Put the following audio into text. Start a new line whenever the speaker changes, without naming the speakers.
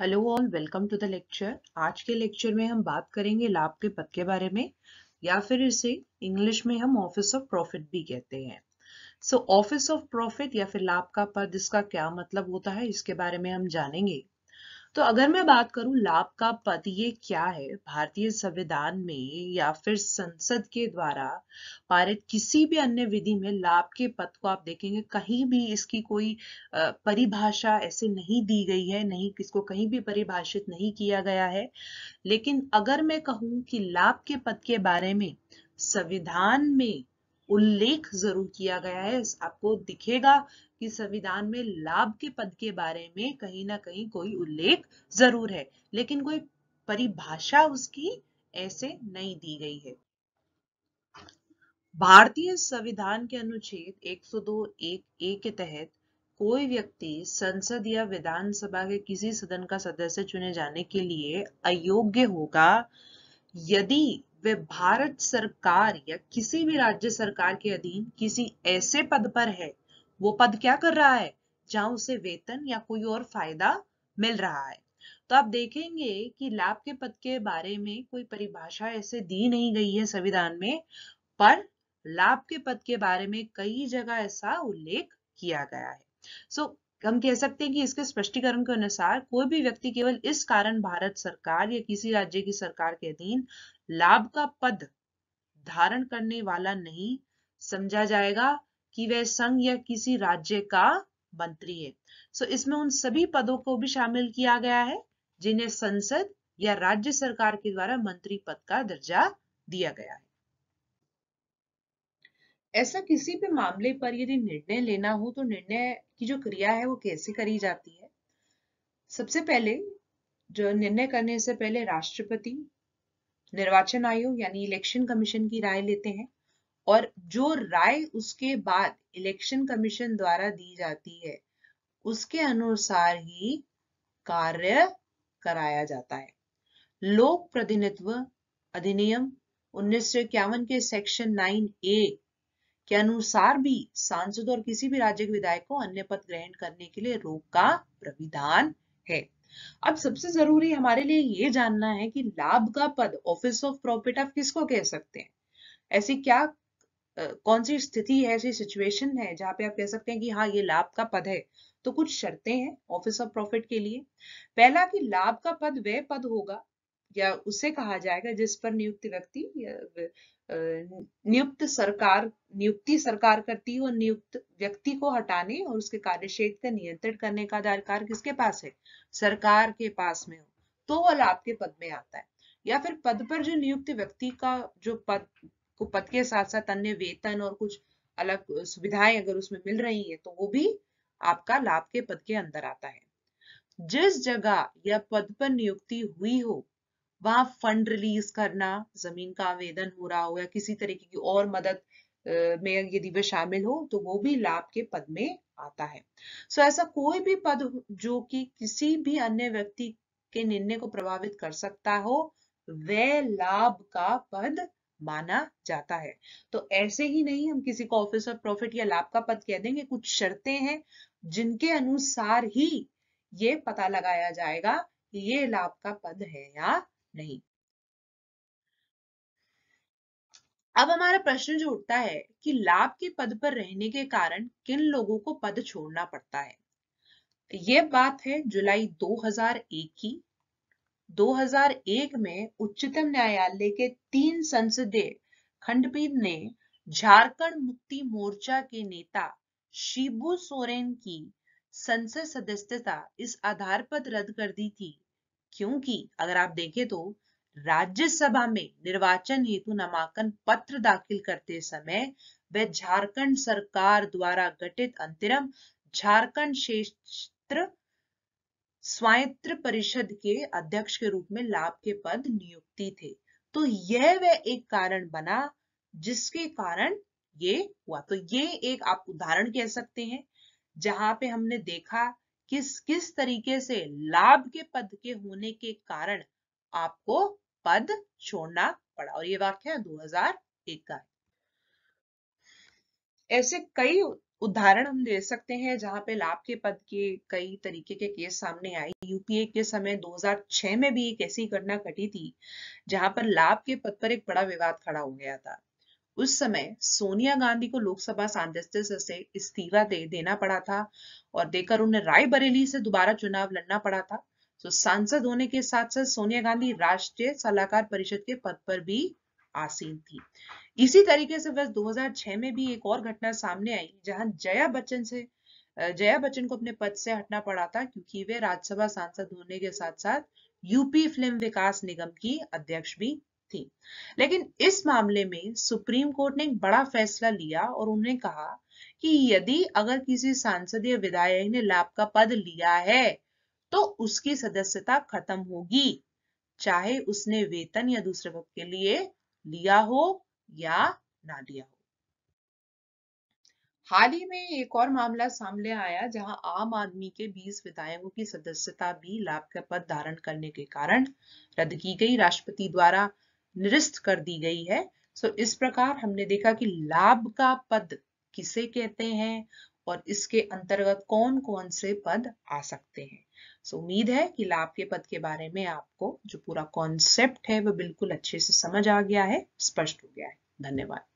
hello all welcome to the lecture आज के lecture में हम बात करेंगे लाभ के पद के बारे में या फिर इसे इंग्लिश में हम ऑफिस ऑफ प्रॉफिट भी कहते हैं सो ऑफिस ऑफ प्रॉफिट या फिर लाभ का पद इसका क्या मतलब होता है इसके बारे में हम जानेंगे तो अगर मैं बात करूं लाभ का पद ये क्या है भारतीय संविधान में या फिर संसद के द्वारा पारित किसी भी अन्य विधि में लाभ के पद को आप देखेंगे कहीं भी इसकी कोई परिभाषा ऐसे नहीं दी गई है नहीं इसको कहीं भी परिभाषित नहीं किया गया है लेकिन अगर मैं कहूं कि लाभ के पद के बारे में संविधान में उल्लेख जरूर किया गया है आपको दिखेगा कि संविधान में लाभ के पद के बारे में कहीं ना कहीं कोई उल्लेख जरूर है लेकिन कोई परिभाषा उसकी ऐसे नहीं दी गई है भारतीय संविधान के अनुच्छेद 102 एक ए के तहत कोई व्यक्ति संसद या विधानसभा के किसी सदन का सदस्य चुने जाने के लिए अयोग्य होगा यदि वे भारत सरकार या किसी भी राज्य सरकार के अधीन किसी ऐसे पद पर है वो पद क्या कर रहा है जहां उसे वेतन या कोई और फायदा मिल रहा है तो आप देखेंगे कि लाभ के पद के बारे में कोई परिभाषा ऐसे दी नहीं गई है संविधान में पर लाभ के पद के बारे में कई जगह ऐसा उल्लेख किया गया है सो so, हम कह सकते हैं कि इसके स्पष्टीकरण के अनुसार कोई भी व्यक्ति केवल इस कारण भारत सरकार या किसी राज्य की सरकार के अधीन लाभ का पद धारण करने वाला नहीं समझा जाएगा कि वह संघ या किसी राज्य का मंत्री है सो so, इसमें उन सभी पदों को भी शामिल किया गया है जिन्हें संसद या राज्य सरकार के द्वारा मंत्री पद का दर्जा दिया गया है ऐसा किसी भी मामले पर यदि निर्णय लेना हो तो निर्णय की जो क्रिया है वो कैसे करी जाती है सबसे पहले जो निर्णय करने से पहले राष्ट्रपति निर्वाचन आयोग यानी इलेक्शन कमीशन की राय लेते हैं और जो राय उसके बाद इलेक्शन कमीशन द्वारा दी जाती है उसके अनुसार ही कार्य कराया जाता है लोक प्रतिनिधित्व अधिनियम उन्नीस के सेक्शन 9 ए के अनुसार भी सांसद और किसी भी राज्य के विधायक को अन्य पद ग्रहण करने के लिए रोक का प्रविधान है अब सबसे जरूरी हमारे लिए ये जानना है कि लाभ का पद ऑफिस ऑफ प्रॉफिट आप किसको कह सकते हैं ऐसी क्या कौन सी स्थिति है ऐसी सिचुएशन है जहां पे आप कह सकते हैं कि हाँ ये लाभ का पद है तो कुछ शर्तें हैं ऑफिस ऑफ प्रॉफिट के लिए पहला कि लाभ का पद वह पद होगा या उसे कहा जाएगा जिस पर नियुक्त व्यक्ति नियुक्त सरकार नियुक्ति सरकार करती है और नियुक्त व्यक्ति को हटाने और उसके कार्य क्षेत्र नियंत्रित करने का अधिकार किसके पास है सरकार के पास में हो तो वह लाभ के पद में आता है या फिर पद पर जो नियुक्त व्यक्ति का जो पद को पद के साथ साथ अन्य वेतन और कुछ अलग सुविधाएं अगर उसमें मिल रही है तो वो भी आपका लाभ के पद के अंदर आता है जिस जगह या पद पर नियुक्ति हुई हो वहां फंड रिलीज करना जमीन का आवेदन हो रहा हो या किसी तरीके की और मदद में यदि वह शामिल हो तो वो भी लाभ के पद में आता है सो ऐसा कोई भी पद जो कि किसी भी अन्य व्यक्ति के निर्णय को प्रभावित कर सकता हो वह लाभ का पद माना जाता है तो ऐसे ही नहीं हम किसी को ऑफ प्रॉफिट या लाभ का पद कह देंगे कुछ शर्तें हैं जिनके अनुसार ही ये पता लगाया जाएगा कि ये लाभ का पद है या नहीं अब हमारा प्रश्न जो उठता है कि लाभ के पद पर रहने के कारण किन लोगों को पद छोड़ना पड़ता है ये बात है जुलाई 2001 की 2001 में उच्चतम न्यायालय के तीन संसदीय खंडपीठ ने झारखंड मुक्ति मोर्चा के नेता शिबू सोरेन की संसद सदस्यता इस आधार पर रद्द कर दी थी क्योंकि अगर आप देखें तो राज्यसभा में निर्वाचन हेतु नामांकन पत्र दाखिल करते समय वे झारखंड सरकार द्वारा गठित अंतरिम झारखंड क्षेत्र स्वायत्त परिषद के अध्यक्ष के रूप में लाभ के पद नियुक्ति थे तो यह वह एक कारण बना जिसके कारण ये हुआ तो ये एक आप उदाहरण कह सकते हैं जहां पे हमने देखा किस किस तरीके से लाभ के पद के होने के कारण आपको पद छोड़ना पड़ा और ये वाक्य है 2001 का ऐसे कई उदाहरण हम दे सकते हैं जहां पे लाभ के पद के कई तरीके के केस सामने आए यूपीए के समय 2006 में भी एक ऐसी घटना घटी थी जहां पर लाभ के पद पर एक बड़ा विवाद खड़ा हो गया था उस समय सोनिया गांधी को लोकसभा सांसद से इस्तीफा दे देना पड़ा था और देकर उन्हें रायबरेली से दोबारा चुनाव लड़ना पड़ा था तो सांसद होने के साथ साथ सोनिया गांधी राष्ट्रीय सलाहकार परिषद के पद पर भी आसीन थी इसी तरीके से वर्ष 2006 में भी एक और घटना सामने आई जहां जया बच्चन से जया बच्चन को अपने पद से हटना पड़ा था क्योंकि वे राज्यसभा सांसद होने के साथ साथ यूपी फिल्म विकास निगम की अध्यक्ष भी थी लेकिन इस मामले में सुप्रीम कोर्ट ने एक बड़ा फैसला लिया और उन्होंने कहा कि यदि अगर किसी सांसदीय विधायक ने लाभ का पद लिया है तो उसकी सदस्यता खत्म होगी चाहे उसने वेतन या दूसरे पद के लिए लिया हो या ना दिया हो हाल ही में एक और मामला सामने आया जहां आम आदमी के 20 विधायकों की सदस्यता भी लाभ का पद धारण करने के कारण रद्द की गई राष्ट्रपति द्वारा निरस्त कर दी गई है सो इस प्रकार हमने देखा कि लाभ का पद किसे कहते हैं और इसके अंतर्गत कौन कौन से पद आ सकते हैं सो so, उम्मीद है कि लाभ के पद के बारे में आपको जो पूरा कॉन्सेप्ट है वह बिल्कुल अच्छे से समझ आ गया है स्पष्ट हो गया है धन्यवाद